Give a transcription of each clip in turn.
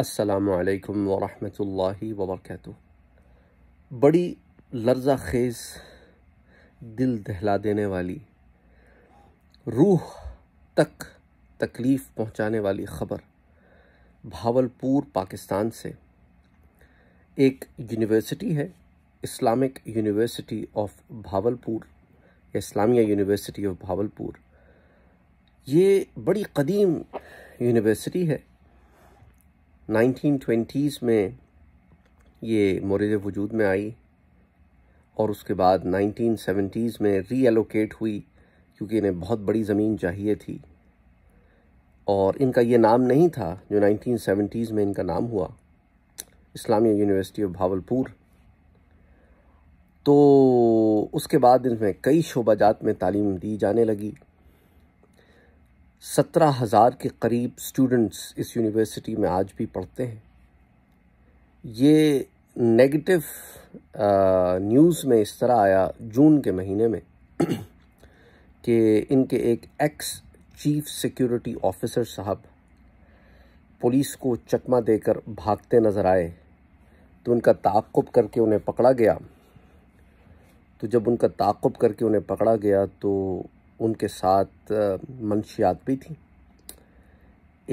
असलकम वरहि वबरक बड़ी लर्जा खेज दिल दहला देने वाली रूह तक तकलीफ़ पहुंचाने वाली ख़बर भावलपुर पाकिस्तान से एक यूनिवर्सिटी है Islamic university of Bahawalpur Islamia university of Bahawalpur ये बड़ी कदीम यूनिवर्सिटी है नाइनटीन में ये मोरज वजूद में आई और उसके बाद नाइनटीन में रीएलोकेट हुई क्योंकि इन्हें बहुत बड़ी ज़मीन चाहिए थी और इनका ये नाम नहीं था जो नाइनटीन में इनका नाम हुआ इस्लामिया यूनिवर्सिटी ऑफ भावलपुर तो उसके बाद इनमें कई शोबाजात में तालीम दी जाने लगी सत्रह हज़ार के करीब स्टूडेंट्स इस यूनिवर्सिटी में आज भी पढ़ते हैं ये नेगेटिव न्यूज़ में इस तरह आया जून के महीने में कि इनके एक एक्स चीफ सिक्योरिटी ऑफिसर साहब पुलिस को चकमा देकर भागते नज़र आए तो उनका ताक़ुब करके उन्हें पकड़ा गया तो जब उनका ताक़ुब करके उन्हें पकड़ा गया तो उनके साथ मंशियात भी थी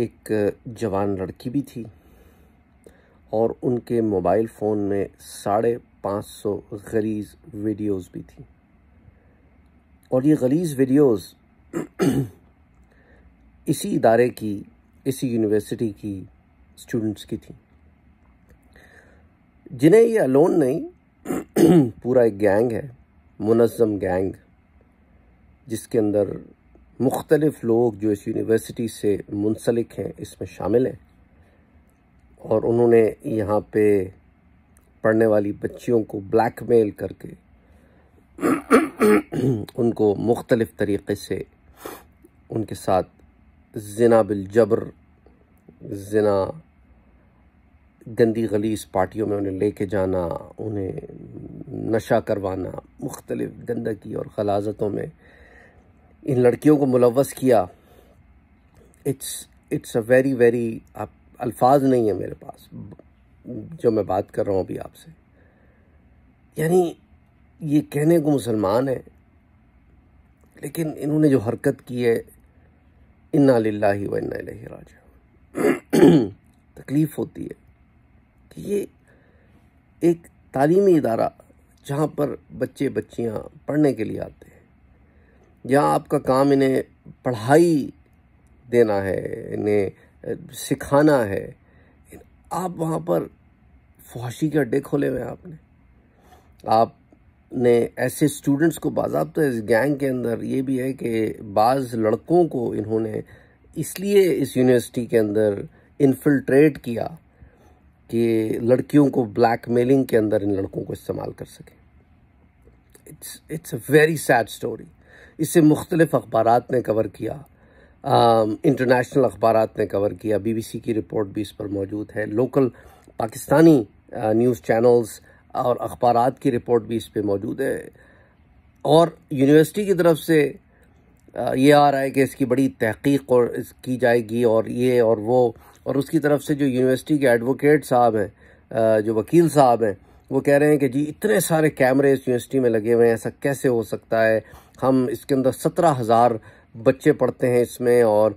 एक जवान लड़की भी थी और उनके मोबाइल फ़ोन में साढ़े पाँच सौ गरीज़ वीडियोज़ भी थी और ये गलीज़ वीडियोस इसी इदारे की इसी यूनिवर्सिटी की स्टूडेंट्स की थी जिन्हें ये अलोन नहीं पूरा एक गैंग है मुनज़म गैंग जिसके अंदर मुख्तलिफ़ लोग जो इस यूनिवर्सिटी से मुंसलिक हैं इसमें शामिल हैं और उन्होंने यहाँ पे पढ़ने वाली बच्चियों को ब्लैक मेल करके उनको मुख्तलिफ़ तरीक़े से उनके साथ जना बिलजबर जना गंदी गलीस पार्टियों में उन्हें लेके जाना उन्हें नशा करवाना मुख्तलिफ़ गंदगी और गलाजतों में इन लड़कियों को मुलवस किया it's it's a very very आप अल्फाज नहीं है मेरे पास जो मैं बात कर रहा हूँ अभी आपसे यानी ये कहने को मुसलमान है लेकिन इन्होंने जो हरकत की है इन्ना ही व इन्ना राज तकलीफ़ होती है कि ये एक तालीमी इदारा जहाँ पर बच्चे बच्चियाँ पढ़ने के लिए आते हैं जहाँ आपका काम इन्हें पढ़ाई देना है इन्हें सिखाना है आप वहाँ पर फौशी के अड्डे खोले हुए हैं आपने आपने ऐसे स्टूडेंट्स को बाजाब तो इस गैंग के अंदर ये भी है कि बाज़ लड़कों को इन्होंने इसलिए इस यूनिवर्सिटी के अंदर इन्फिल्ट्रेट किया कि लड़कियों को ब्लैकमेलिंग के अंदर इन लड़कों को इस्तेमाल कर सकें it's it's a very sad story इसे मुख्तलिफ़ अखबार ने कवर किया इंटरनेशनल अखबार ने कवर किया बी सी की रिपोर्ट भी इस पर मौजूद है लोकल पाकिस्तानी न्यूज़ चैनल्स और अखबार की रिपोर्ट भी इस पर मौजूद है और यूनिवर्सिटी की तरफ से ये आ रहा है कि इसकी बड़ी तहकीक और की जाएगी और ये और वो और उसकी तरफ से जो यूनिवर्सिटी के एडवोकेट साहब हैं जो वकील साहब हैं वो कह रहे हैं कि जी इतने सारे कैमरे इस यूनिवर्सिटी में लगे हुए हैं ऐसा कैसे हो सकता है हम इसके अंदर सत्रह हज़ार बच्चे पढ़ते हैं इसमें और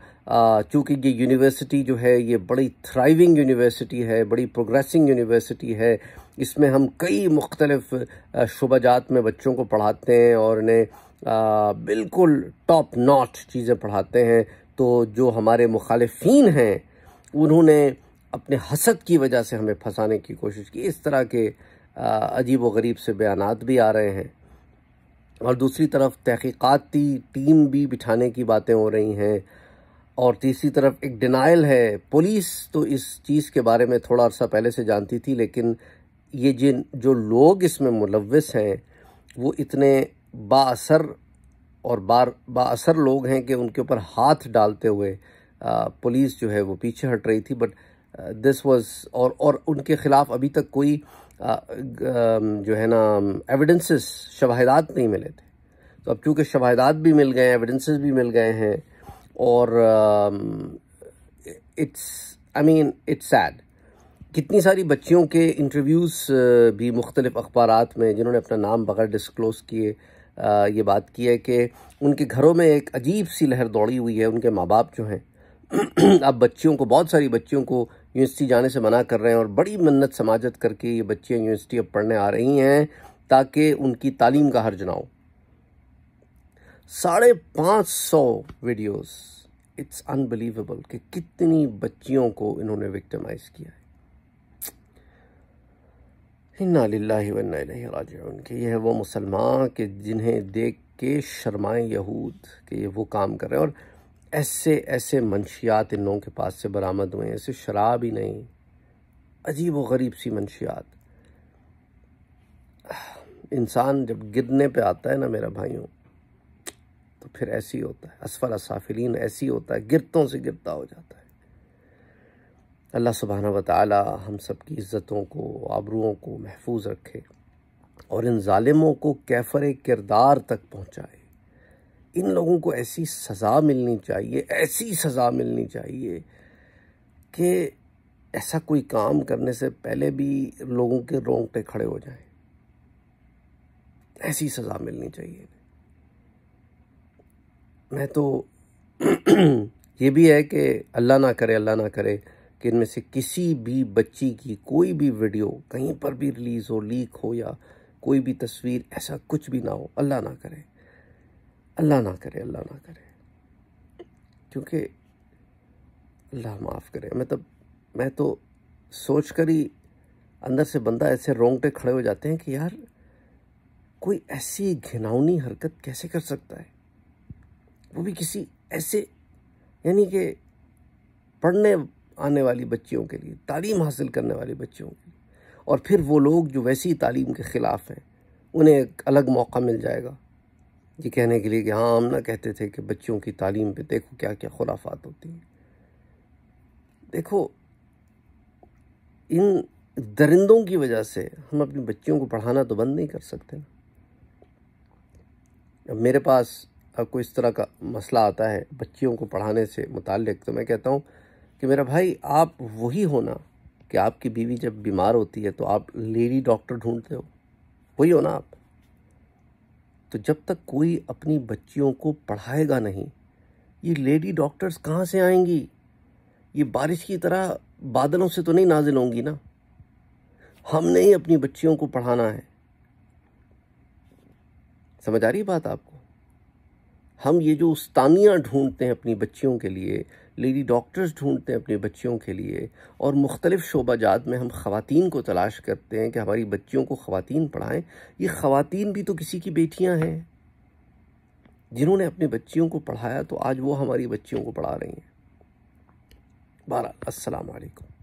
चूँकि ये यूनिवर्सिटी जो है ये बड़ी थ्राइविंग यूनिवर्सिटी है बड़ी प्रोग्रेसिंग यूनिवर्सिटी है इसमें हम कई मुख्तलफ़ शुबाजात में बच्चों को पढ़ाते हैं और इन्हें बिल्कुल टॉप नॉट चीज़ें पढ़ाते हैं तो जो हमारे मुखालफी हैं उन्होंने अपने हसद की वजह से हमें फंसाने की कोशिश की इस तरह के अजीब व गरीब से बयान भी आ रहे हैं और दूसरी तरफ तहकीक़ाती टीम भी बिठाने की बातें हो रही हैं और तीसरी तरफ एक डिनाइल है पुलिस तो इस चीज़ के बारे में थोड़ा अर्सा पहले से जानती थी लेकिन ये जिन जो लोग इसमें मुलविस हैं वो इतने बासर और बार बासर लोग हैं कि उनके ऊपर हाथ डालते हुए पुलिस जो है वो पीछे हट रही थी बट दिस वाज और और उनके ख़िलाफ़ अभी तक कोई जो है ना एविडेंसेस शवाहदात नहीं मिले थे तो अब चूँकि शवाहदात भी मिल गए एविडेंसेस भी मिल गए हैं और it's I mean it's sad कितनी सारी बच्चियों के इंटरव्यूज़ भी मुख्तलिफ अखबार में जिन्होंने अपना नाम बगैर डिस्क्लोज़ किए ये बात की है कि उनके घरों में एक अजीब सी लहर दौड़ी हुई है उनके माँ बाप जो हैं आप बच्चियों को बहुत सारी बच्चियों को यूनिवर्सिटी जाने से मना कर रहे हैं और बड़ी मन्नत समाजत करके ये बच्चियाँ यूनिवर्सिटी अब पढ़ने आ रही हैं ताकि उनकी तालीम का हर्ज ना हो साढ़े पाँच सौ वीडियोस इट्स अनबिलीवेबल कि कितनी बच्चियों को इन्होंने विक्टिमाइज किया है इन्ना उनके यह है वो मुसलमान के जिन्हें देख के शर्माए यहूद के ये वो काम कर रहे हैं और ऐसे ऐसे मंशियात इन लोगों के पास से बरामद हुए हैं ऐसे शराब ही नहीं अजीब व गरीब सी मंशियात इंसान जब गिरने पे आता है ना मेरा भाइयों तो फिर ऐसे ही होता है असफल असाफिलीन ऐसे ही होता है गिरतों से गिरता हो जाता है अल्लाह सुबहाना वाली हम सब की इज़्ज़तों को आबरुओं को महफूज रखे और इन ालिमों को कैफर किरदार तक पहुँचाए इन लोगों को ऐसी सज़ा मिलनी चाहिए ऐसी सज़ा मिलनी चाहिए कि ऐसा कोई काम करने से पहले भी लोगों के रोंगटे खड़े हो जाएं ऐसी सज़ा मिलनी चाहिए मैं तो ये भी है कि अल्लाह ना करे अल्लाह ना करे कि इनमें से किसी भी बच्ची की कोई भी वीडियो कहीं पर भी रिलीज़ हो लीक हो या कोई भी तस्वीर ऐसा कुछ भी ना हो अल्लाह ना करे अल्लाह ना करे अल्लाह ना करे क्योंकि अल्लाह माफ़ करे मतलब मैं तो सोच कर ही अंदर से बंदा ऐसे रोंगटे खड़े हो जाते हैं कि यार कोई ऐसी घिनौनी हरकत कैसे कर सकता है वो भी किसी ऐसे यानी कि पढ़ने आने वाली बच्चियों के लिए तालीम हासिल करने वाली बच्चियों के लिए और फिर वो लोग जो वैसी तालीम के ख़िलाफ़ हैं उन्हें एक अलग मौका मिल जाएगा ये कहने के लिए कि हाँ हम ना कहते थे कि बच्चों की तालीम पे देखो क्या क्या खुराफात होती हैं देखो इन दरिंदों की वजह से हम अपने बच्चियों को पढ़ाना तो बंद नहीं कर सकते ना अब मेरे पास अब कोई इस तरह का मसला आता है बच्चियों को पढ़ाने से मुतक़ तो मैं कहता हूँ कि मेरा भाई आप वही होना कि आपकी बीवी जब बीमार होती है तो आप लेडी डॉक्टर ढूंढते हो वही हो ना आप तो जब तक कोई अपनी बच्चियों को पढ़ाएगा नहीं ये लेडी डॉक्टर्स कहाँ से आएंगी ये बारिश की तरह बादलों से तो नहीं नाजिल होंगी ना हमने ही अपनी बच्चियों को पढ़ाना है समझ आ रही बात आपको हम ये जो उस्तानियाँ ढूंढते हैं अपनी बच्चियों के लिए लेडी डॉक्टर्स ढूंढते हैं अपने बच्चियों के लिए और मुख्तलिफ़ ज़ात में हम ख़वान को तलाश करते हैं कि हमारी बच्चियों को ख़वान पढ़ाएँ ये ख़वान भी तो किसी की बेटियाँ हैं जिन्होंने अपने बच्चियों को पढ़ाया तो आज वो हमारी बच्चियों को पढ़ा रही हैं बहरहाल असलकम